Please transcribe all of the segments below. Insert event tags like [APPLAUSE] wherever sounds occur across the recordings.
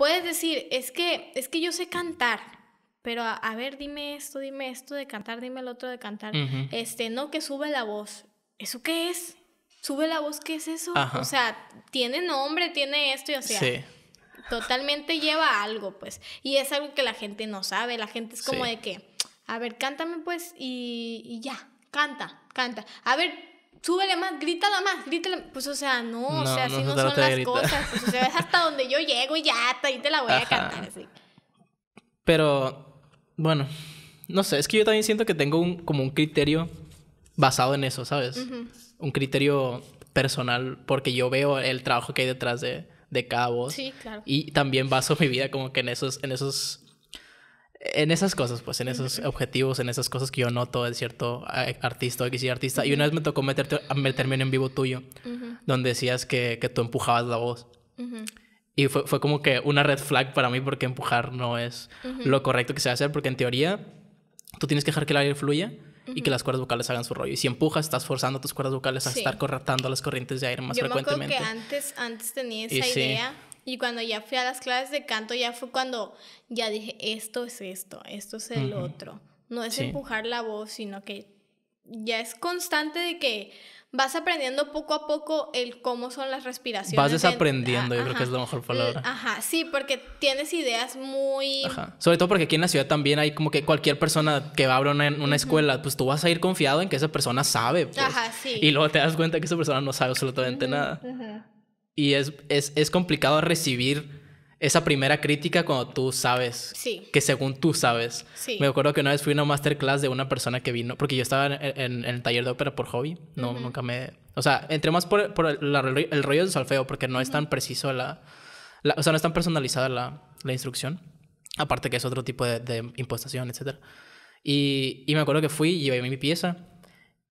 Puedes decir, es que, es que yo sé cantar, pero a, ver, dime esto, dime esto de cantar, dime el otro de cantar. Este, no que sube la voz. ¿Eso qué es? Sube la voz, ¿qué es eso? O sea, tiene nombre, tiene esto y o sea. Totalmente lleva algo, pues. Y es algo que la gente no sabe. La gente es como de que, a ver, cántame pues y, y ya, canta, canta. A ver, súbele más, grítala más, grítala. Pues, o sea, no, o sea, así no, son las cosas. Pues, o sea, es hasta donde yo llego y ya, ahí te la voy a cantar. Así. Pero, bueno, no sé, es que yo también siento que tengo un, como un criterio basado en eso, ¿sabes? Un criterio personal, porque yo veo el trabajo que hay detrás de, de cada voz. Sí, claro. Y también baso mi vida como que en esos, en esos en esas cosas, pues, en esos objetivos, en esas cosas que yo noto de cierto eh, artista o X artista. Y una vez me tocó meterme en, en vivo tuyo, donde decías que, que, tú empujabas la voz. Y fue, fue, como que una red flag para mí porque empujar no es lo correcto que se va a hacer, porque en teoría tú tienes que dejar que el aire fluya y que las cuerdas vocales hagan su rollo. Y si empujas, estás forzando tus cuerdas vocales a estar corretando las corrientes de aire más yo frecuentemente. Me acuerdo que antes, antes tenía esa idea. Y cuando ya fui a las clases de canto, ya fue cuando ya dije, esto es esto, esto es el otro. No es empujar la voz, sino que ya es constante de que vas aprendiendo poco a poco el cómo son las respiraciones. Vas desaprendiendo, yo creo que es la mejor palabra. Ajá, sí, porque tienes ideas muy... Ajá. Sobre todo porque aquí en la ciudad también hay como que cualquier persona que va a abrir una, escuela, pues tú vas a ir confiado en que esa persona sabe. Pues. Ajá, sí. Y luego te das cuenta que esa persona no sabe absolutamente nada. Ajá. Y es, es, es complicado recibir esa primera crítica cuando tú sabes. Que según tú sabes. Me acuerdo que una vez fui a una masterclass de una persona que vino, porque yo estaba en, el taller de ópera por hobby. No, nunca me... O sea, entre más por, por el, el, rollo del salfeo porque no es tan preciso la, la... o sea, no es tan personalizada la, la instrucción. Aparte que es otro tipo de, de impostación, etc. Y, y, me acuerdo que fui, y llevé mi pieza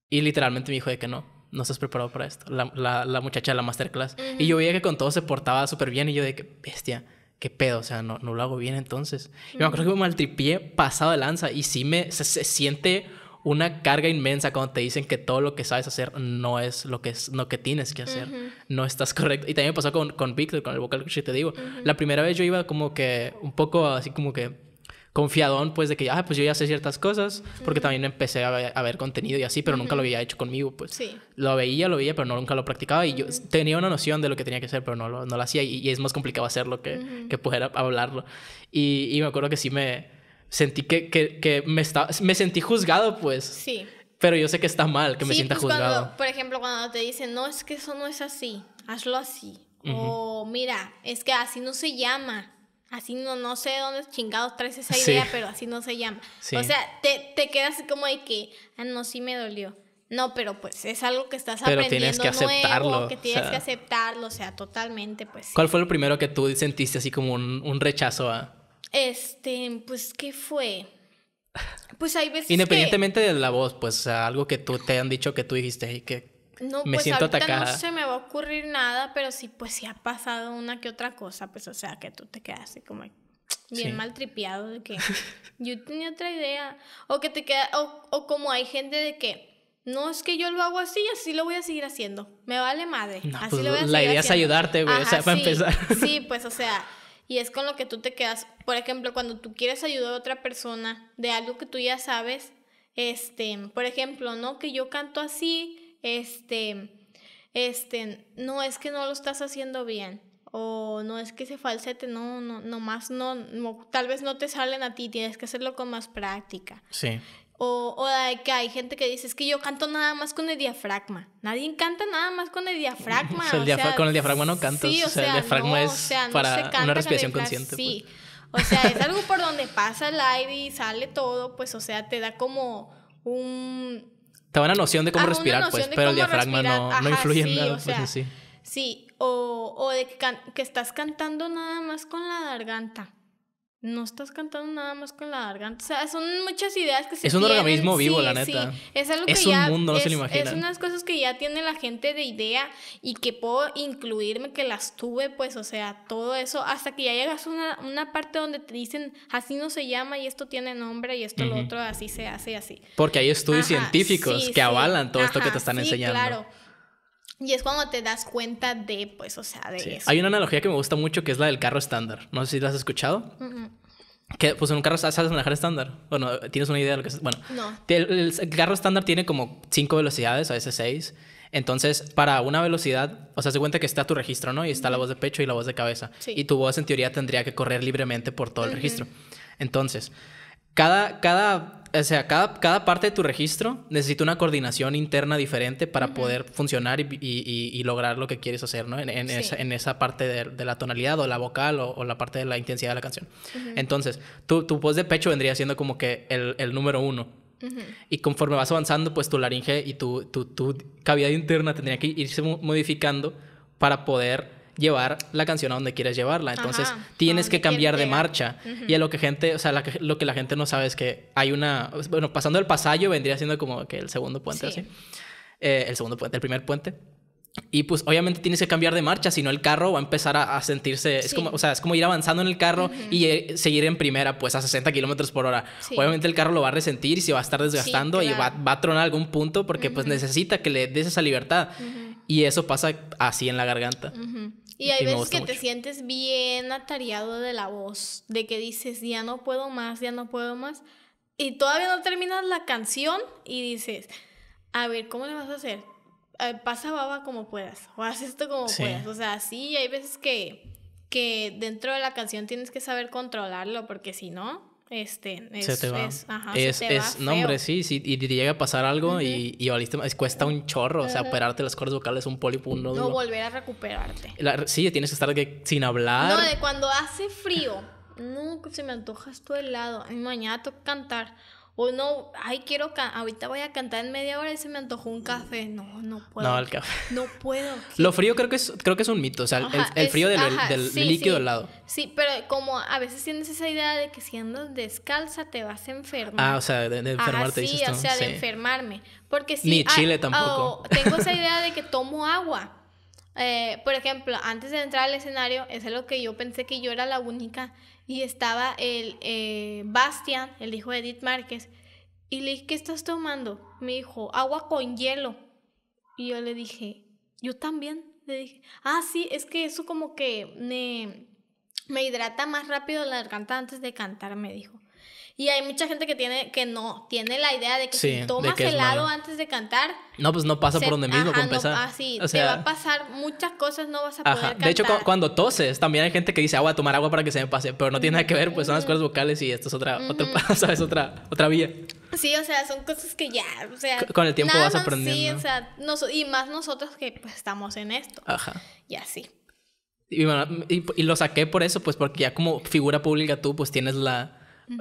y literalmente me dijo de que no no estás preparado para esto. La, muchacha de la masterclass. Y yo veía que con todo se portaba súper bien y yo de que, bestia, qué pedo, o sea, no, no lo hago bien entonces. me acuerdo que me maltripié pasado de lanza y sí me, se, siente una carga inmensa cuando te dicen que todo lo que sabes hacer no es lo que, es, que tienes que hacer. No estás correcto. Y también me pasó con, con Víctor, con el vocal si te digo. La primera vez yo iba como que un poco así como que confiadón, pues, de que, ah, pues yo ya sé ciertas cosas, porque también empecé a ver, contenido y así, pero nunca lo había hecho conmigo, pues. Sí. Lo veía, lo veía, pero nunca lo practicaba y yo tenía una noción de lo que tenía que hacer, pero no lo, hacía y, es más complicado hacerlo que, que poder hablarlo. Y, me acuerdo que sí me sentí que, me, me sentí juzgado, pues. Sí. Pero yo sé que está mal que me sienta pues, juzgado. por ejemplo, cuando te dicen, no, es que eso no es así, hazlo así. O mira, es que así no se llama así no, no sé dónde chingados traes esa idea, pero así no se llama. O sea, te, te quedas como de que, ah, no, sí me dolió. No, pero pues es algo que estás pero tienes que nuevo, aceptarlo, que tienes que aceptarlo, o sea, totalmente, pues. ¿Cuál fue lo primero que tú sentiste así como un, rechazo a? Este, pues, ¿qué fue? Pues hay veces Independientemente de la voz, pues, algo que tú te han dicho que tú dijiste, y que no, me pues siento ahorita No se me va a ocurrir nada, pero sí, pues si ha pasado una que otra cosa, pues o sea, que tú te quedas así como bien mal tripeado de que [LAUGHS] yo tenía otra idea. O que te queda, o, como hay gente de que no es que yo lo hago así así lo voy a seguir haciendo. Me vale madre. así pues, lo voy a la idea es ayudarte, güey, o sea, para empezar. Sí, pues o sea, y es con lo que tú te quedas. Por ejemplo, cuando tú quieres ayudar a otra persona de algo que tú ya sabes, este, por ejemplo, ¿no? Que yo canto así, este, este, no es que no lo estás haciendo bien o no es que se falsete, no, no, no más, no, tal vez no te salen a ti, tienes que hacerlo con más práctica. Sí. O, o que hay gente que dice, es que yo canto nada más con el diafragma. Nadie canta nada más con el diafragma. [LAUGHS] con el diafragma no cantas. Sí, o, sea, el diafragma es para una respiración consciente. Pues. Sí. O sea, es algo por donde pasa el aire y sale todo, pues, o sea, te da como un te da una noción de cómo ah, respirar, pues, pero el diafragma no, influye en nada. Pues, sí, o, de que, estás cantando nada más con la garganta no estás cantando nada más con la garganta. O sea, son muchas ideas que se Es un organismo vivo, la neta. Es algo un mundo, no se lo imaginan. Es unas cosas que ya tiene la gente de idea y que puedo incluirme, que las tuve, pues, o sea, todo eso, hasta que ya llegas a una, una parte donde te dicen, así no se llama y esto tiene nombre y esto lo otro, así se hace y así. Porque hay estudios científicos que avalan todo esto que te están enseñando. Claro. Y es cuando te das cuenta de, pues, o sea, de eso. Hay una analogía que me gusta mucho que es la del carro estándar. No sé si la has escuchado. Que, pues, en un carro sabes manejar estándar. Bueno, tienes una idea de lo que es. Bueno, no. el, carro estándar tiene como cinco velocidades, a veces seis. Entonces, para una velocidad, o sea, se cuenta que está tu registro, ¿no? Y está la voz de pecho y la voz de cabeza. Y tu voz, en teoría, tendría que correr libremente por todo el registro. Entonces, cada, cada o sea, cada, cada parte de tu registro necesita una coordinación interna diferente para poder funcionar y, y, y, lograr lo que quieres hacer, ¿no? En, en, esa, en esa, parte de, de, la tonalidad o la vocal o, la parte de la intensidad de la canción. Entonces, tu, tu voz de pecho vendría siendo como que el, el número uno. Y conforme vas avanzando, pues tu laringe y tu, tu, tu cavidad interna tendría que irse modificando para poder llevar la canción a donde quieres llevarla. Entonces tienes que cambiar de marcha. Y a lo que gente, o sea, la lo que la gente no sabe es que hay una, bueno, pasando el pasallo vendría siendo como que el segundo puente, así. Eh, el segundo puente, el primer puente. Y pues obviamente tienes que cambiar de marcha, si no el carro va a empezar a, sentirse, es como, o sea, es como ir avanzando en el carro y eh, seguir en primera pues a 60 kilómetros por hora. Obviamente el carro lo va a resentir y se va a estar desgastando y va, a tronar algún punto porque pues necesita que le des esa libertad. Y eso pasa así en la garganta. Y hay veces que te sientes bien atareado de la voz, de que dices, ya no puedo más, ya no puedo más. Y todavía no terminas la canción y dices, a ver, ¿cómo le vas a hacer? Eh, pasa baba como puedas, o haz esto como puedas. O sea, sí, hay veces que, que dentro de la canción tienes que saber controlarlo, porque si no, este, es, se te va. sí, y te llega a pasar algo y, y valiste, cuesta un chorro, o sea, operarte las cuerdas vocales, un pólipo, un No volver a recuperarte. sí, tienes que estar sin hablar. No, de cuando hace frío, no, se me antojas tu helado, lado mañana tengo cantar o no, ay, quiero, ahorita voy a cantar en media hora y se me antojó un café. No, no puedo. No, el café. No puedo. [LAUGHS] Lo frío creo que es, creo que es un mito, o sea, el, frío del, líquido sí, lado Sí, pero como a veces tienes esa idea de que si andas descalza te vas a enfermar. Ah, o sea, de, enfermarte. sí, o sea, de enfermarme. Porque si... Ni ah, Chile tampoco. tengo esa [LAUGHS] idea de que tomo agua. Eh, por ejemplo, antes de entrar al escenario, eso es lo que yo pensé que yo era la única y estaba el eh, Bastian, el hijo de Edith Márquez, y le dije, ¿qué estás tomando? Me dijo, agua con hielo. Y yo le dije, yo también. Le dije, ah, sí, es que eso como que me, me hidrata más rápido la garganta antes de cantar, me dijo. Y hay mucha gente que tiene que no tiene la idea de que si tomas helado antes de cantar, no pues no pasa por donde mismo comienza te va a pasar muchas cosas, no vas a poder cantar. De hecho cuando toses también hay gente que dice, agua ah, voy a tomar agua para que se me pase", pero no tiene nada que ver, pues son las cuerdas vocales y esto es otra otra, [LAUGHS] ¿sabes? otra otra vía. Sí, o sea, son cosas que ya, o sea, con el tiempo vas aprendiendo. Sí, o sea, y más nosotros que pues, estamos en esto. Ajá. Y así. y, lo saqué por eso, pues porque ya como figura pública tú pues tienes la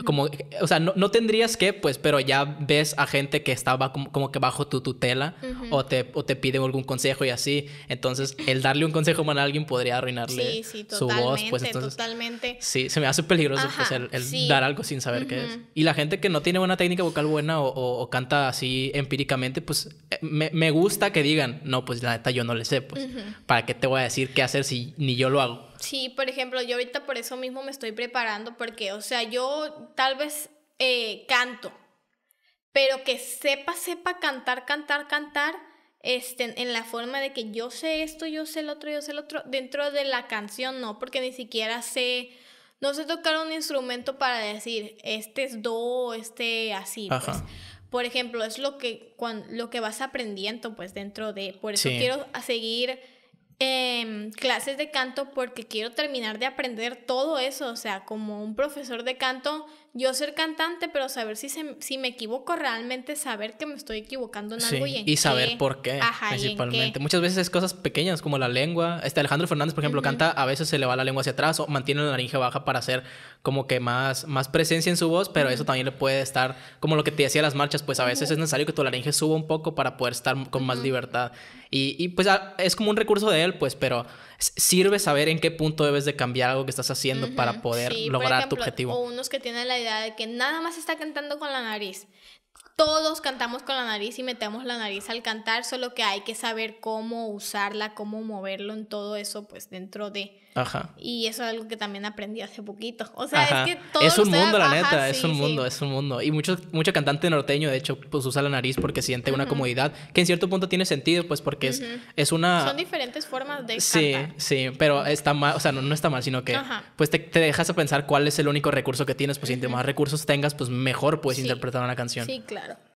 como, o sea, no, tendrías que, pues, pero ya ves a gente que estaba como, que bajo tu tutela o, te, o te piden algún consejo y así. Entonces, el darle un consejo mal a alguien podría arruinarle sí, sí, su voz. Pues totalmente. Sí, se me hace peligroso pues, el, dar algo sin saber qué es. Y la gente que no tiene una técnica vocal buena o, canta así empíricamente, pues eh, me, gusta que digan, no, pues la neta yo no le sé, pues, ¿para qué te voy a decir qué hacer si ni yo lo hago? Sí, por ejemplo, yo ahorita por eso mismo me estoy preparando, porque, o sea, yo tal vez eh, canto, pero que sepa, sepa cantar, cantar, cantar, este, en la forma de que yo sé esto, yo sé el otro, yo sé el otro, dentro de la canción no, porque ni siquiera sé, no sé tocar un instrumento para decir, este es do, este así, pues. Ajá. Por ejemplo, es lo que, lo que vas aprendiendo, pues, dentro de, por eso quiero seguir Em, clases de canto porque quiero terminar de aprender todo eso, o sea, como un profesor de canto yo ser cantante, pero saber si, si me equivoco realmente, saber que me estoy equivocando en algo y en Y saber por qué, principalmente. Muchas veces es cosas pequeñas como la lengua. Este Alejandro Fernández, por ejemplo, canta, a veces se le va la lengua hacia atrás o mantiene la laringe baja para hacer como que más, más presencia en su voz, pero eso también le puede estar, como lo que te decía las marchas, pues a veces es necesario que tu laringe suba un poco para poder estar con más libertad. Y, y pues ah, es como un recurso de él, pues, pero sirve saber en qué punto debes de cambiar algo que estás haciendo para poder lograr tu objetivo. O unos que tienen la idea de que nada más está cantando con la nariz. Todos cantamos con la nariz y metemos la nariz al cantar, solo que hay que saber cómo usarla, cómo moverlo en todo eso, pues dentro de Ajá. Y eso es algo que también aprendí hace poquito. O sea, es que todo Es un mundo, la neta, es un mundo, es un mundo. Y muchos mucho cantante norteño, de hecho, pues usa la nariz porque siente una comodidad que en cierto punto tiene sentido, pues porque es, es una. Son diferentes formas de. Sí, cantar. sí, pero está mal, o sea, no, está mal, sino que pues te, dejas a pensar cuál es el único recurso que tienes, pues si entre más recursos tengas, pues mejor puedes interpretar una canción. Sí, claro.